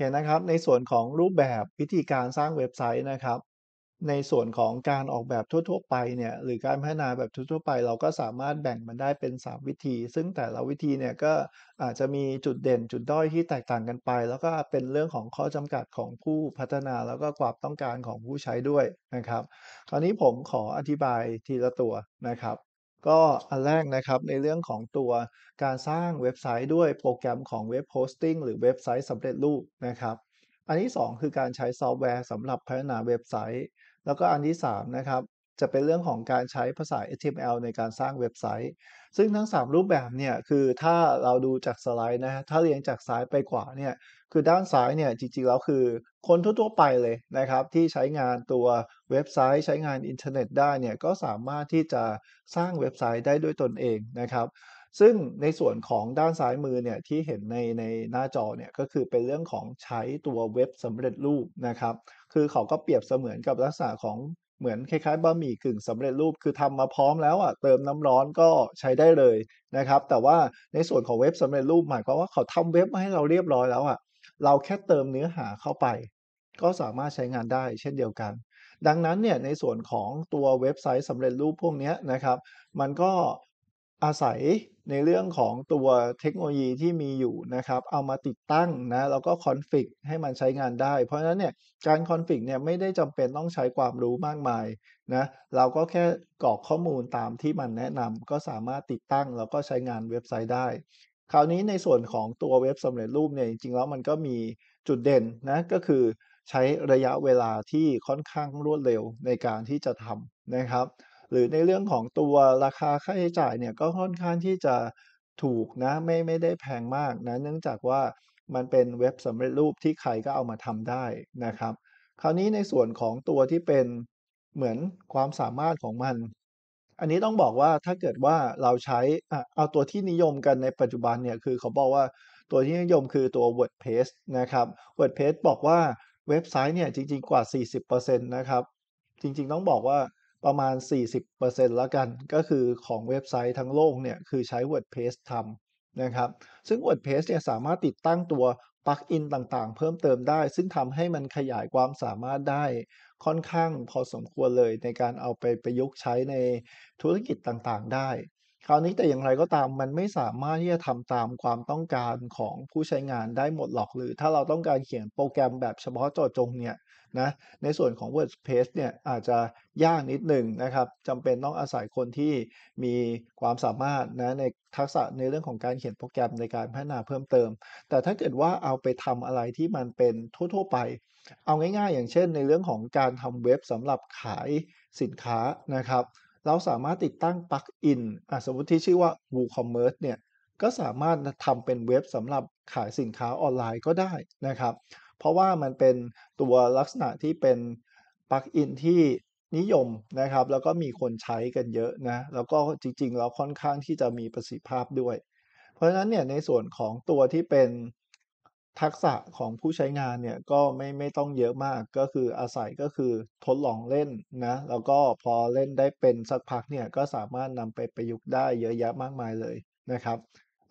คนะครับ ในส่วนของรูปแบบวิธีการสร้างเว็บไซต์นะครับ ในส่วนของการออกแบบทั่วๆ ไปเนี่ยหรือการพัฒนาแบบทั่วๆไป เราก็สามารถแบ่งมันได้เป็น 3 วิธี ซึ่งแต่ละวิธีเนี่ยก็อาจจะมีจุดเด่นจุดด้อยที่แตกต่างกันไป แล้วก็เป็นเรื่องของข้อจำกัดของผู้พัฒนาแล้วก็ความต้องการของผู้ใช้ด้วยนะครับคราวนี้ผมขออธิบายทีละตัวนะครับก็อันแรกนะครับในเรื่องของตัวการสร้างเว็บไซต์ด้วยโปรแกรมของเว็บโฮสติ้งหรือเว็บไซต์สำเร็จรูปนะครับ อันที่ 2 คือการใช้ซอฟต์แวร์สำหรับพัฒนาเว็บไซต์ แล้วก็อันที่3นะครับจะเป็นเรื่องของการใช้ภาษา HTML ในการสร้างเว็บไซต์ ซึ่งทั้ง3รูปแบบเนี่ยคือถ้าเราดูจากสไลด์นะถ้าเรียงจากซ้ายไปขวาเนี่ยคือด้านซ้ายเนี่ยจริงๆแล้วคือคนทั่วๆไปเลยนะครับที่ใช้งานตัวเว็บไซต์ใช้งานอินเทอร์เน็ตได้เนี่ยก็สามารถที่จะสร้างเว็บไซต์ได้ด้วยตนเองนะครับซึ่งในส่วนของด้านซ้ายมือเนี่ยที่เห็นในในหน้าจอเนี่ยก็คือเป็นเรื่องของใช้ตัวเว็บสำเร็จรูปนะครับ คือเขาก็เปรียบเสมือนกับลักษณะของเหมือนคล้าย ๆบะหมี่กึ่งสำเร็จรูปคือทำมาพร้อมแล้วอ่ะเติมน้ำร้อนก็ใช้ได้เลยนะครับแต่ว่าในส่วนของเว็บสำเร็จรูปหมายความว่าเขาทำเว็บมาให้เราเรียบร้อยแล้วอ่ะเราแค่เติมเนื้อหาเข้าไป ก็สามารถใช้งานได้เช่นเดียวกัน ดังนั้นเนี่ยในส่วนของตัวเว็บไซต์สำเร็จรูปพวกนี้นะครับ มันก็อาศัยในเรื่องของตัวเทคโนโลยีที่มีอยู่นะครับ เอามาติดตั้งนะแล้วก็คอนฟิกให้มันใช้งานได้ เพราะฉะนั้นเนี่ยการคอนฟิกเนี่ยไม่ได้จำเป็นต้องใช้ความรู้มากมายนะเราก็แค่กรอกข้อมูลตามที่มันแนะนำก็สามารถติดตั้ง แล้วก็ใช้งานเว็บไซต์ได้คราวนี้ในส่วนของตัวเว็บสำเร็จรูปเนี่ยจริงๆแล้วมันก็มีจุดเด่นนะก็คือ ใช้ระยะเวลาที่ค่อนข้างรวดเร็วในการที่จะทำนะครับ หรือในเรื่องของตัวราคาค่าใช้จ่ายเนี่ยก็ค่อนข้างที่จะถูกนะไม่ไม่ได้แพงมากนะเนื่องจากว่ามันเป็นเว็บสำเร็จรูปที่ใครก็เอามาทำได้นะครับ คราวนี้ในส่วนของตัวที่เป็นเหมือนความสามารถของมันอันนี้ต้องบอกว่าถ้าเกิดว่าเราใช้อ่ะเอาตัวที่นิยมกันในปัจจุบันเนี่ยคือเขาบอกว่าตัวที่นิยมคือตัว WordPress นะครับ WordPress บอกว่าเว็บไซต์เนี่ยจริง ๆกว่า 40%นะครับ จริงๆต้องบอกว่าประมาณ 40%แล้วกัน ก็คือของเว็บไซต์ทั้งโลกเนี่ยคือใช้ WordPress ทำนะครับ ซึ่ง WordPress เนี่ยสามารถติดตั้งตัวปลั๊กอินต่างๆ เพิ่มเติมได้ ซึ่งทำให้มันขยายความสามารถได้ค่อนข้างพอสมควรเลยในการเอาไปประยุกต์ใช้ในธุรกิจต่างๆได้คราวนี้แต่อย่างไรก็ตาม มันไม่สามารถที่จะทำตามความต้องการของผู้ใช้งานได้หมดหรอก หรือ ถ้าเราต้องการเขียนโปรแกรมแบบเฉพาะเจาะจงเนี่ยนะในส่วนของ WordPress เนี่ยอาจจะยากนิดหนึ่งนะครับจำเป็นต้องอาศัยคนที่มีความสามารถนะในทักษะในเรื่องของการเขียนโปรแกรมในการพัฒนาเพิ่มเติม แต่ถ้าเกิดว่าเอาไปทำอะไรที่มันเป็นทั่วๆไป เอาง่ายๆ อย่างเช่น ในเรื่องของการทำเว็บสำหรับขายสินค้านะครับเราสามารถติดตั้งปลั๊กอินสมมติที่ชื่อว่า WooCommerce เนี่ย ก็สามารถทำเป็นเว็บสำหรับขายสินค้าออนไลน์ก็ได้นะครับ เพราะว่ามันเป็นตัวลักษณะที่เป็นปลั๊กอินที่นิยมนะครับ แล้วก็มีคนใช้กันเยอะนะ แล้วก็จริงๆ แล้วค่อนข้างที่จะมีประสิทธิภาพด้วย เพราะฉะนั้นเนี่ยในส่วนของตัวที่เป็นทักษะของผู้ใช้งานเนี่ยก็ไม่ไม่ต้องเยอะมากก็คืออาศัยก็คือทดลองเล่นนะ แล้วก็พอเล่นได้เป็นสักพักเนี่ยก็สามารถนำไปประยุกต์ได้เยอะแยะมากมายเลยนะครับ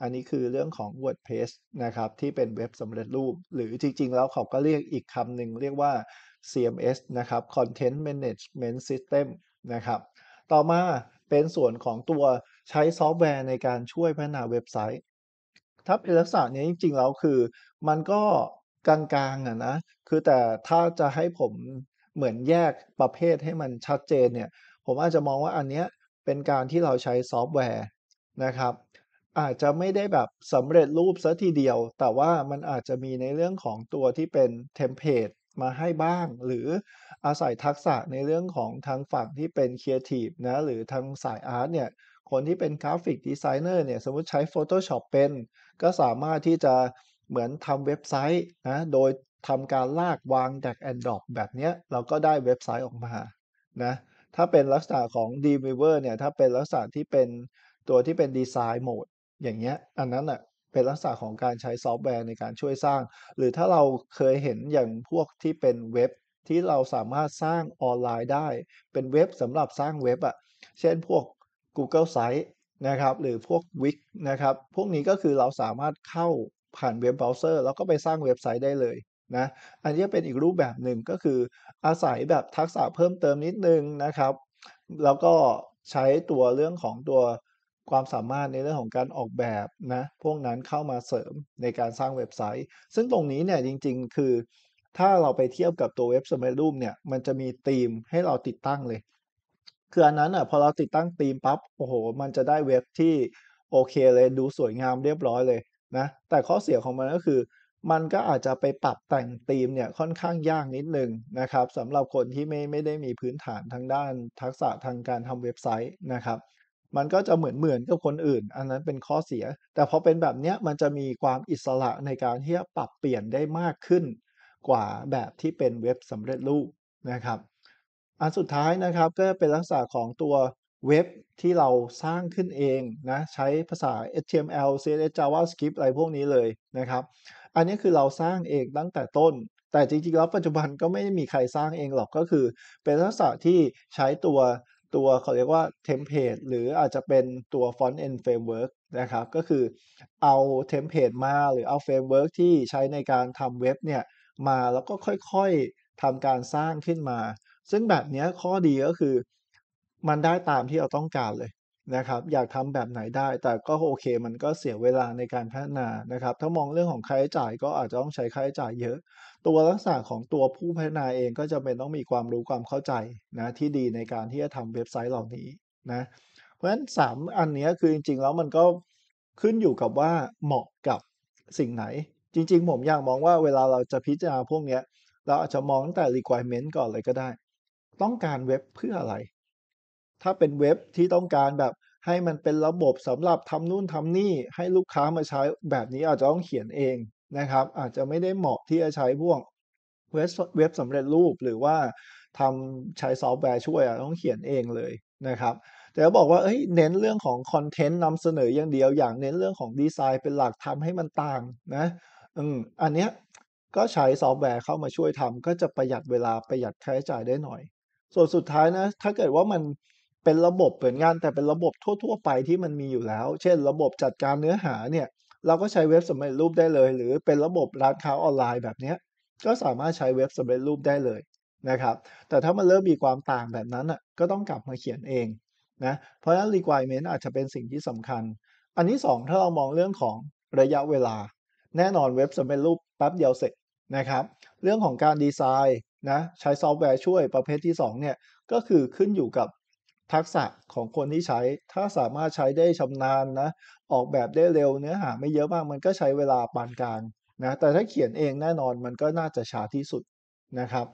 อันนี้คือเรื่องของ WordPress นะครับที่เป็นเว็บสำเร็จรูป หรือจริงๆ แล้วเขาก็เรียกอีกคำหนึ่งเรียกว่า CMS นะครับ Content Management System นะครับ ต่อมาเป็นส่วนของตัวใช้ซอฟต์แวร์ในการช่วยพัฒนาเว็บไซต์ถ้าเป็นลักษณะเนี้ยจริง ๆ แล้วคือมันก็กลางๆอะนะ คือแต่ถ้าจะให้ผมเหมือนแยกประเภทให้มันชัดเจนเนี่ย ผมอาจจะมองว่าอันเนี้ยเป็นการที่เราใช้ซอฟต์แวร์นะครับ อาจจะไม่ได้แบบสำเร็จรูปซะทีเดียว แต่ว่ามันอาจจะมีในเรื่องของตัวที่เป็นเทมเพลตมาให้บ้าง หรืออาศัยทักษะในเรื่องของทางฝั่งที่เป็นครีเอทีฟนะหรือทางสายอาร์ตเนี่ยคนที่เป็นกราฟิกดีไซเนอร์เนี่ย สมมติใช้ Photoshop เป็น ก็สามารถที่จะเหมือนทำเว็บไซต์นะ โดยทำการลากวางจาก a n d d r o p แบบนี้เราก็ได้เว็บไซต์ออกมานะถ้าเป็นลักษณะของ d e v i v e r เนี่ย ถ้าเป็นลักษณะที่เป็นตัวที่เป็นดีไซน์โหมดอย่างเงี้ยอันนั้นอ่ะเป็นลักษณะของการใช้ซอฟต์แวร์ในการช่วยสร้าง หรือถ้าเราเคยเห็นอย่างพวกที่เป็นเว็บที่เราสามารถสร้างออนไลน์ได้ เป็นเว็บสำหรับสร้างเว็บอะ่ะเช่นพวก Google Site นะครับ หรือพวก Wix นะครับ พวกนี้ก็คือเราสามารถเข้าผ่านเว็บเบราว์เซอร์แล้วก็ไปสร้างเว็บไซต์ได้เลยนะอันนี้เป็นอีกรูปแบบหนึ่งก็คืออาศัยแบบทักษะเพิ่มเติมนิดนึงนะครับ แล้วก็ใช้ตัวเรื่องของตัวความสามารถในเรื่องของการออกแบบนะ พวกนั้นเข้ามาเสริมในการสร้างเว็บไซต์ ซึ่งตรงนี้เนี่ยจริงๆคือถ้าเราไปเทียบกับตัวเว็บสมัยรูปเนี่ยมันจะมีธีมให้เราติดตั้งเลยคืออันนั้นอ่ะพอเราติดตั้งธีมปั๊บโอ้โหมันจะได้เว็บที่โอเคเลยดูสวยงามเรียบร้อยเลยนะ แต่ข้อเสียของมัน ก็คือ มันก็อาจจะไปปรับแต่งธีมเนี่ยค่อนข้างยากนิดนึงนะครับสำหรับคนที่ไม่ไม่ได้มีพื้นฐานทางด้านทักษะทางการทำเว็บไซต์นะครับ มันก็จะเหมือนเหมือนกับคนอื่น อันนั้นเป็นข้อเสีย แต่พอเป็นแบบเนี้ยมันจะมีความอิสระในการที่จะปรับเปลี่ยนได้มากขึ้น กว่าแบบที่เป็นเว็บสำเร็จรูปนะครับอันสุดท้ายนะครับก็เป็นลักษณะของตัวเว็บที่เราสร้างขึ้นเองนะ ใช้ภาษา HTML CSS JavaScript อะไรพวกนี้เลยนะครับ อันนี้คือเราสร้างเองตั้งแต่ต้น แต่จริงๆ แล้วปัจจุบันก็ไม่ได้มีใครสร้างเองหรอกก็คือเป็นลักษณะที่ใช้ตัวตัวเขาเรียกว่าเทมเพลตหรืออาจจะเป็นตัว f นต์ t e นเฟรมเวิร์กนะครับก็คือเอาเทมเพลตมาหรือเอาเฟรมเวิร์กที่ใช้ในการทำเว็บเนี่ยมาแล้วก็ค่อยๆทำการสร้างขึ้นมาซึ่งแบบนี้ข้อดีก็คือมันได้ตามที่เราต้องการเลยนะครับ อยากทำแบบไหนได้แต่ก็โอเคมันก็เสียเวลาในการพัฒนานะครับถ้ามองเรื่องของค่าใช้จ่ายก็อาจจะต้องใช้ค่าใช้จ่ายเยอะ ตัวลักษณะของตัวผู้พัฒนาเองก็จะเป็นต้องมีความรู้ความเข้าใจนะที่ดีในการที่จะทำเว็บไซต์เหล่านี้นะ เพราะฉะนั้น3อันนี้คือจริงๆแล้วมันก็ขึ้นอยู่กับว่าเหมาะกับสิ่งไหน จริงๆผมอยากมองว่าเวลาเราจะพิจารณาพวกนี้เราอาจจะมองตั้งแต่ requirement ก่อนเลยก็ได้ต้องการเว็บเพื่ออะไร ถ้าเป็นเว็บที่ต้องการแบบให้มันเป็นระบบสำหรับทำนู่นทำนี่ให้ลูกค้ามาใช้แบบนี้อาจจะต้องเขียนเองนะครับ อาจจะไม่ได้เหมาะที่จะใช้พวกเว็บเว็บสำเร็จรูปหรือว่าทำใช้ซอฟต์แวร์ช่วยต้องเขียนเองเลยนะครับ แต่บอกว่าเเน้นเรื่องของคอนเทนต์นำเสนออย่างเดียว อย่างเน้นเรื่องของดีไซน์ เป็นหลักทำให้มันต่างนะอืมอันเนี้ยก็ใช้ซอฟต์แวร์เข้ามาช่วยทำก็จะประหยัดเวลาประหยัดค่าใช้จ่ายได้หน่อยส่วนสุดท้ายนะ ถ้าเกิดว่ามันเป็นระบบเปิดงานแต่เป็นระบบทั่ว ๆ ไปที่มันมีอยู่แล้ว เช่นระบบจัดการเนื้อหาเนี่ย เราก็ใช้เว็บสำเร็จรูปได้เลย หรือเป็นระบบร้านค้าออนไลน์แบบนี้ ก็สามารถใช้เว็บสำเร็จรูปได้เลยนะครับแต่ถ้ามันเริ่มมีความต่างแบบนั้นอ่ะก็ต้องกลับมาเขียนเองนะเพราะฉะนั้น requirement อาจจะเป็นสิ่งที่สำคัญ อันที่2ถ้าเรามองเรื่องของระยะเวลา แน่นอนเว็บสำเร็จรูปแป๊บเดียวเสร็จนะครับ เรื่องของการดีไซน์นะใช้ซอฟต์แวร์ช่วยประเภทที่2เนี่ยก็คือขึ้นอยู่กับทักษะของคนที่ใช้ถ้าสามารถใช้ได้ชำนาญนะ ออกแบบได้เร็วเนื้อหาไม่เยอะมากมันก็ใช้เวลาปานกลางนะแต่ถ้าเขียนเองแน่นอนมันก็น่าจะช้าที่สุดนะครับ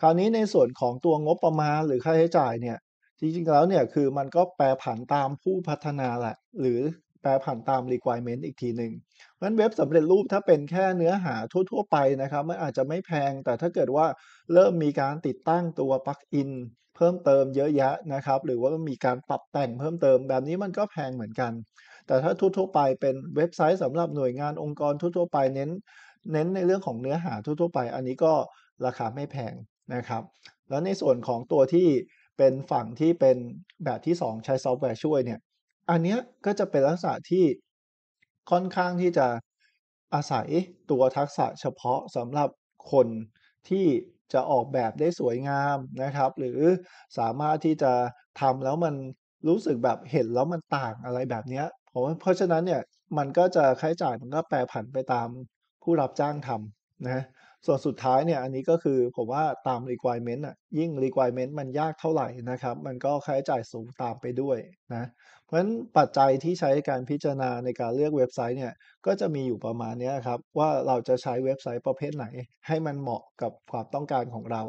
คราวนี้ในส่วนของตัวงบประมาณหรือค่าใช้จ่ายเนี่ยจริงๆแล้วเนี่ยคือมันก็แปรผันตามผู้พัฒนาแหละหรือแปลผ่านตาม requirement อีกทีหนึ่งเพราะฉะนั้นเว็บสำเร็จรูปถ้าเป็นแค่เนื้อหาทั่วๆไปนะครับ มันอาจจะไม่แพง แต่ถ้าเกิดว่าเริ่มมีการติดตั้งตัวปลั๊กอินเพิ่มเติมเยอะแยะนะครับ หรือว่ามีการปรับแต่งเพิ่มเติมแบบนี้มันก็แพงเหมือนกัน แต่ถ้าทั่วๆไปเป็นเว็บไซต์สำหรับหน่วยงานองค์กรทั่วๆไป เน้น เน้นในเรื่องของเนื้อหาทั่วๆไป อันนี้ก็ราคาไม่แพงนะครับ แล้วในส่วนของตัวที่เป็นฝั่งที่เป็นแบบที่ 2 ใช้ซอฟต์แวร์ช่วยเนี่ยอันเนี้ยก็จะเป็นลักษณะที่ค่อนข้างที่จะอาศัยตัวทักษะเฉพาะสำหรับคนที่จะออกแบบได้สวยงามนะครับ หรือสามารถที่จะทำแล้วมันรู้สึกแบบเห็นแล้วมันต่างอะไรแบบเนี้ยเพราะฉะนั้นเนี่ยมันก็จะค่าใช้จ่ายมันก็แปรผันไปตามผู้รับจ้างทำนะส่วนสุดท้ายเนี่ยอันนี้ก็คือผมว่าตาม requirement อ่ะยิ่ง requirement มันยากเท่าไหร่นะครับ มันก็ค่าใช้จ่ายสูงตามไปด้วยนะ เพราะฉะนั้นปัจจัยที่ใช้การพิจารณาในการเลือกเว็บไซต์เนี่ยก็จะมีอยู่ประมาณนี้ครับ ว่าเราจะใช้เว็บไซต์ประเภทไหนให้มันเหมาะกับความต้องการของเรา